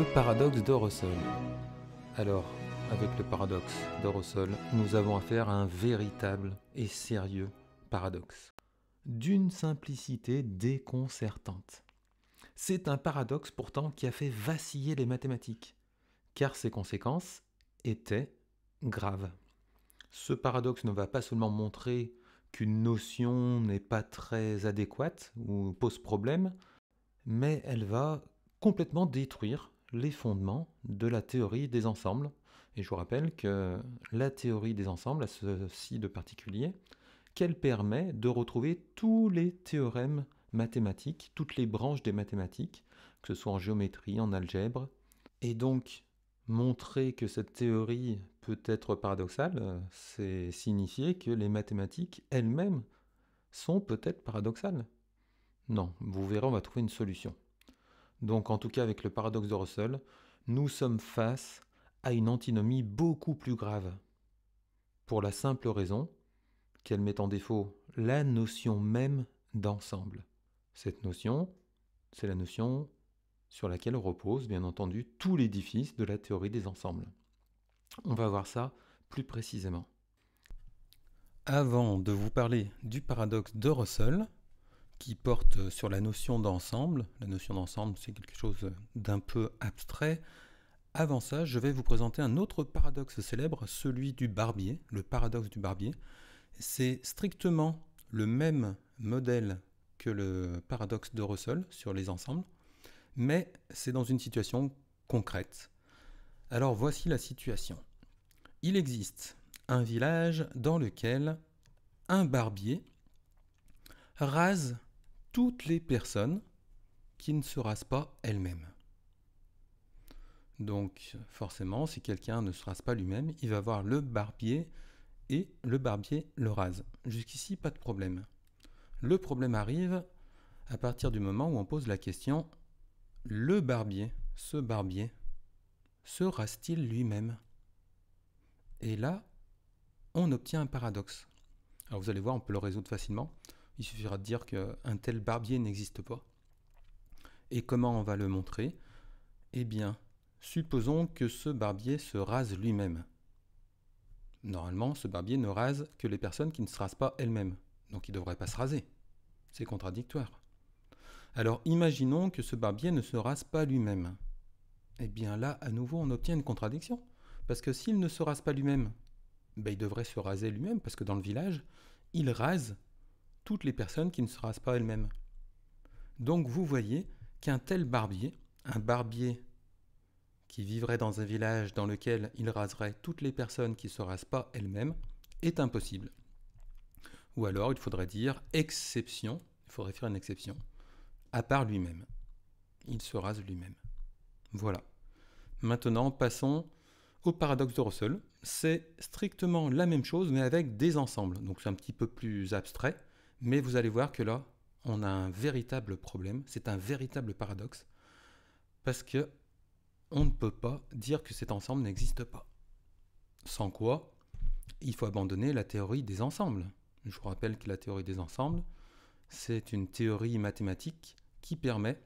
le paradoxe d'Orosol. Alors, avec le paradoxe d'Orosol, nous avons affaire à un véritable et sérieux paradoxe, d'une simplicité déconcertante. C'est un paradoxe pourtant qui a fait vaciller les mathématiques, car ses conséquences étaient graves. Ce paradoxe ne va pas seulement montrer qu'une notion n'est pas très adéquate ou pose problème, mais elle va complètement détruire les fondements de la théorie des ensembles. Et je vous rappelle que la théorie des ensembles a ceci de particulier qu'elle permet de retrouver tous les théorèmes mathématiques, toutes les branches des mathématiques, que ce soit en géométrie, en algèbre, et donc montrer que cette théorie peut être paradoxale, c'est signifier que les mathématiques elles-mêmes sont peut-être paradoxales. Non, vous verrez, on va trouver une solution donc en tout cas avec le paradoxe de Russell, nous sommes face à une antinomie beaucoup plus grave. Pour la simple raison qu'elle met en défaut la notion même d'ensemble. Cette notion, c'est la notion sur laquelle repose bien entendu tout l'édifice de la théorie des ensembles. On va voir ça plus précisément. Avant de vous parler du paradoxe de Russell, qui porte euh, sur la notion d'ensemble. La notion d'ensemble, c'est quelque chose euh, d'un peu abstrait. Avant ça, je vais vous présenter un autre paradoxe célèbre, celui du barbier, le paradoxe du barbier. C'est strictement le même modèle que le paradoxe de Russell sur les ensembles, mais c'est dans une situation concrète. Alors voici la situation. Il existe un village dans lequel un barbier rase toutes les personnes qui ne se rasent pas elles-mêmes. Donc forcément, si quelqu'un ne se rase pas lui-même, il va voir le barbier et le barbier le rase. Jusqu'ici, pas de problème. Le problème arrive à partir du moment où on pose la question le barbier, ce barbier, se rase-t-il lui-même Et là, on obtient un paradoxe. Alors vous allez voir, on peut le résoudre facilement. Il suffira de dire qu'un tel barbier n'existe pas. Et comment on va le montrer Eh bien, supposons que ce barbier se rase lui-même. Normalement, ce barbier ne rase que les personnes qui ne se rasent pas elles-mêmes. Donc il ne devrait pas se raser. C'est contradictoire. Alors imaginons que ce barbier ne se rase pas lui-même. Eh bien là, à nouveau, on obtient une contradiction. Parce que s'il ne se rase pas lui-même, ben, il devrait se raser lui-même, parce que dans le village, il rase toutes les personnes qui ne se rasent pas elles-mêmes. Donc vous voyez qu'un tel barbier, un barbier qui vivrait dans un village dans lequel il raserait toutes les personnes qui ne se rasent pas elles-mêmes, est impossible. Ou alors il faudrait dire exception, il faudrait faire une exception, à part lui-même. Il se rase lui-même. Voilà. Maintenant, passons au paradoxe de Russell. C'est strictement la même chose, mais avec des ensembles. Donc c'est un petit peu plus abstrait. Mais vous allez voir que là, on a un véritable problème, c'est un véritable paradoxe, parce que on ne peut pas dire que cet ensemble n'existe pas. Sans quoi, il faut abandonner la théorie des ensembles. Je vous rappelle que la théorie des ensembles, c'est une théorie mathématique qui permet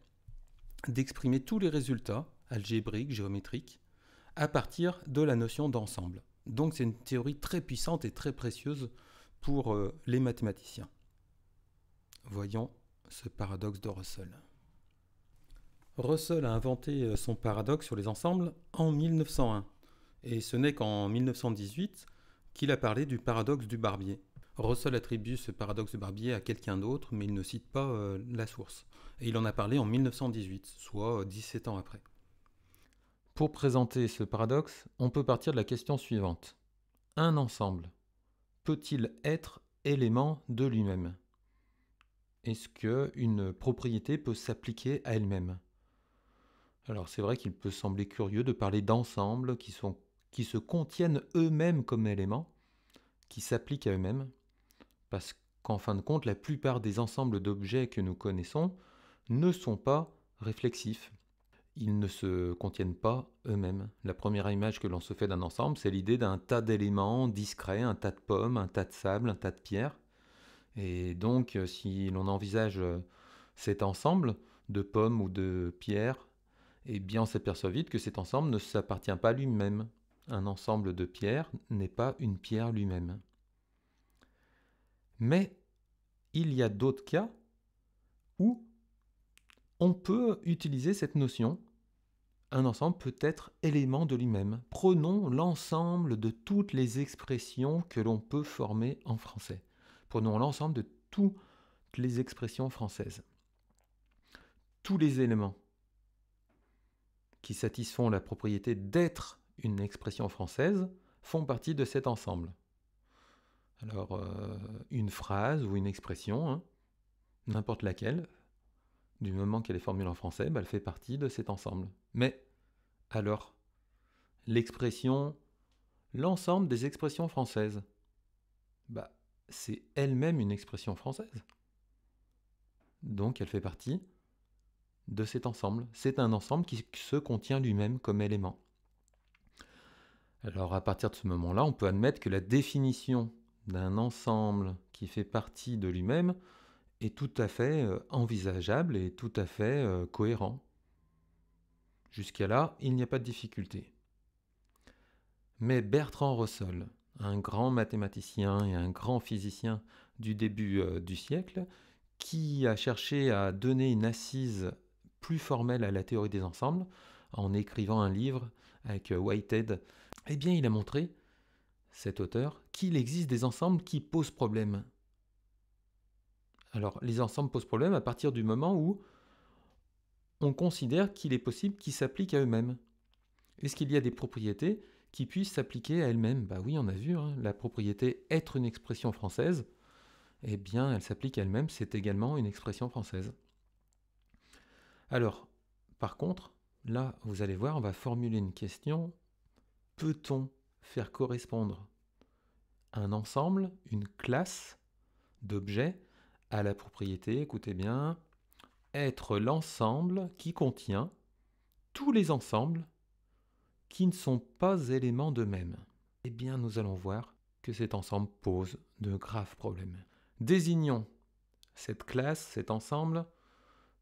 d'exprimer tous les résultats algébriques, géométriques, à partir de la notion d'ensemble. Donc c'est une théorie très puissante et très précieuse pour euh, les mathématiciens. Voyons ce paradoxe de Russell. Russell a inventé euh, son paradoxe sur les ensembles en 1901, et ce n'est qu'en 1918 qu'il a parlé du paradoxe du barbier. Russell attribue ce paradoxe du barbier à quelqu'un d'autre, mais il ne cite pas euh, la source. Et il en a parlé en 1918, soit 17 euh, ans après. Pour présenter ce paradoxe, on peut partir de la question suivante. Un ensemble peut-il être élément de lui-même est-ce qu'une propriété peut s'appliquer à elle-même Alors c'est vrai qu'il peut sembler curieux de parler d'ensembles qui, qui se contiennent eux-mêmes comme éléments, qui s'appliquent à eux-mêmes, parce qu'en fin de compte, la plupart des ensembles d'objets que nous connaissons ne sont pas réflexifs. Ils ne se contiennent pas eux-mêmes. La première image que l'on se fait d'un ensemble, c'est l'idée d'un tas d'éléments discrets, un tas de pommes, un tas de sable, un tas de pierres et donc, euh, si l'on envisage euh, cet ensemble de pommes ou de pierres, eh bien, on s'aperçoit vite que cet ensemble ne s'appartient pas lui-même. Un ensemble de pierres n'est pas une pierre lui-même. Mais il y a d'autres cas où on peut utiliser cette notion. Un ensemble peut être élément de lui-même. Prenons l'ensemble de toutes les expressions que l'on peut former en français. Prenons l'ensemble de toutes les expressions françaises. Tous les éléments qui satisfont la propriété d'être une expression française font partie de cet ensemble. Alors, euh, une phrase ou une expression, hein, n'importe laquelle, du moment qu'elle est formulée en français, bah, elle fait partie de cet ensemble. Mais, alors, l'expression, l'ensemble des expressions françaises, bah, c'est elle-même une expression française. Donc elle fait partie de cet ensemble. C'est un ensemble qui se contient lui-même comme élément. Alors à partir de ce moment-là, on peut admettre que la définition d'un ensemble qui fait partie de lui-même est tout à fait euh, envisageable et tout à fait euh, cohérent. Jusqu'à là, il n'y a pas de difficulté. Mais Bertrand Russell, un grand mathématicien et un grand physicien du début euh, du siècle, qui a cherché à donner une assise plus formelle à la théorie des ensembles en écrivant un livre avec euh, Whitehead. Eh bien, il a montré, cet auteur, qu'il existe des ensembles qui posent problème. Alors, les ensembles posent problème à partir du moment où on considère qu'il est possible qu'ils s'appliquent à eux-mêmes. Est-ce qu'il y a des propriétés qui puisse s'appliquer à elle-même. Bah oui, on a vu, hein, la propriété être une expression française, eh bien, elle s'applique à elle-même, c'est également une expression française. Alors, par contre, là, vous allez voir, on va formuler une question. Peut-on faire correspondre un ensemble, une classe d'objets à la propriété, écoutez bien, être l'ensemble qui contient tous les ensembles qui ne sont pas éléments d'eux-mêmes Eh bien, nous allons voir que cet ensemble pose de graves problèmes. Désignons cette classe, cet ensemble,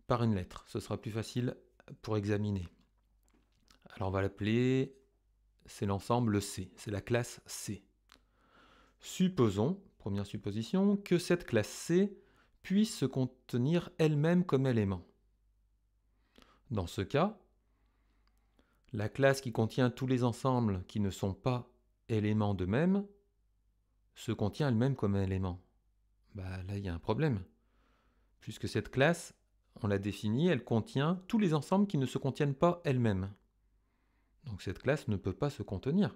par une lettre. Ce sera plus facile pour examiner. Alors on va l'appeler, c'est l'ensemble C, c'est la classe C. Supposons, première supposition, que cette classe C puisse se contenir elle-même comme élément. Dans ce cas, la classe qui contient tous les ensembles qui ne sont pas éléments d'eux-mêmes se contient elle-même comme un élément. Bah, là, il y a un problème. Puisque cette classe, on l'a définie, elle contient tous les ensembles qui ne se contiennent pas elles-mêmes. Donc cette classe ne peut pas se contenir.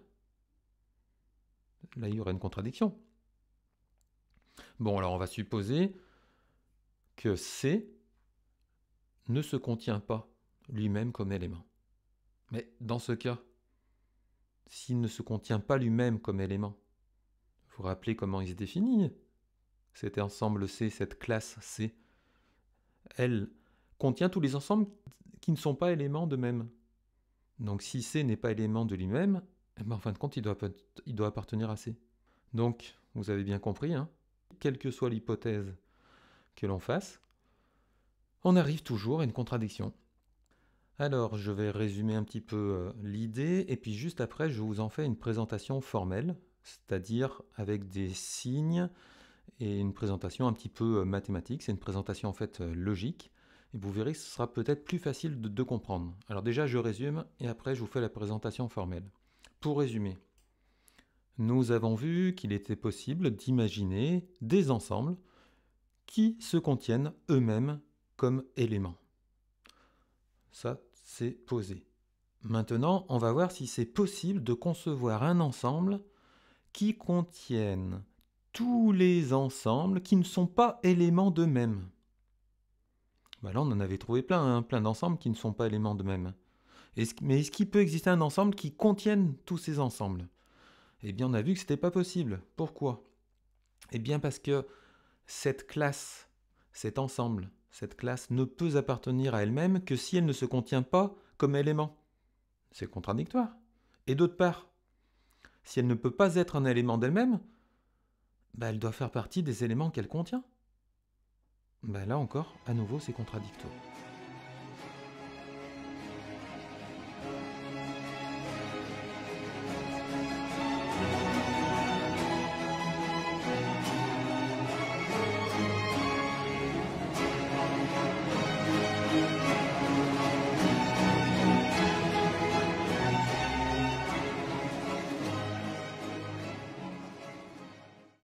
Là, il y aurait une contradiction. Bon, alors on va supposer que C ne se contient pas lui-même comme élément. Mais dans ce cas, s'il ne se contient pas lui-même comme élément, vous rappelez comment il se définit Cet ensemble C, cette classe C, elle contient tous les ensembles qui ne sont pas éléments d'eux-mêmes. Donc si C n'est pas élément de lui-même, eh ben, en fin de compte, il doit, il doit, appartenir à C. Donc, vous avez bien compris, hein. quelle que soit l'hypothèse que l'on fasse, on arrive toujours à une contradiction. Alors, je vais résumer un petit peu euh, l'idée, et puis juste après, je vous en fais une présentation formelle, c'est-à-dire avec des signes et une présentation un petit peu euh, mathématique. C'est une présentation en fait euh, logique, et vous verrez que ce sera peut-être plus facile de, comprendre. Alors déjà, je résume, et après, je vous fais la présentation formelle. Pour résumer, nous avons vu qu'il était possible d'imaginer des ensembles qui se contiennent eux-mêmes comme éléments. Ça, c'est posé. Maintenant, on va voir si c'est possible de concevoir un ensemble qui contienne tous les ensembles qui ne sont pas éléments d'eux-mêmes. Bah là, on en avait trouvé plein, hein, plein d'ensembles qui ne sont pas éléments d'eux-mêmes. mais est-ce qu'il peut exister un ensemble qui contienne tous ces ensembles Eh bien, on a vu que ce n'était pas possible. Pourquoi Eh bien, parce que cette classe, cet ensemble, cette classe ne peut appartenir à elle-même que si elle ne se contient pas comme élément. C'est contradictoire. Et d'autre part, si elle ne peut pas être un élément d'elle-même, bah, elle doit faire partie des éléments qu'elle contient. Bah, là encore, à nouveau, c'est contradictoire.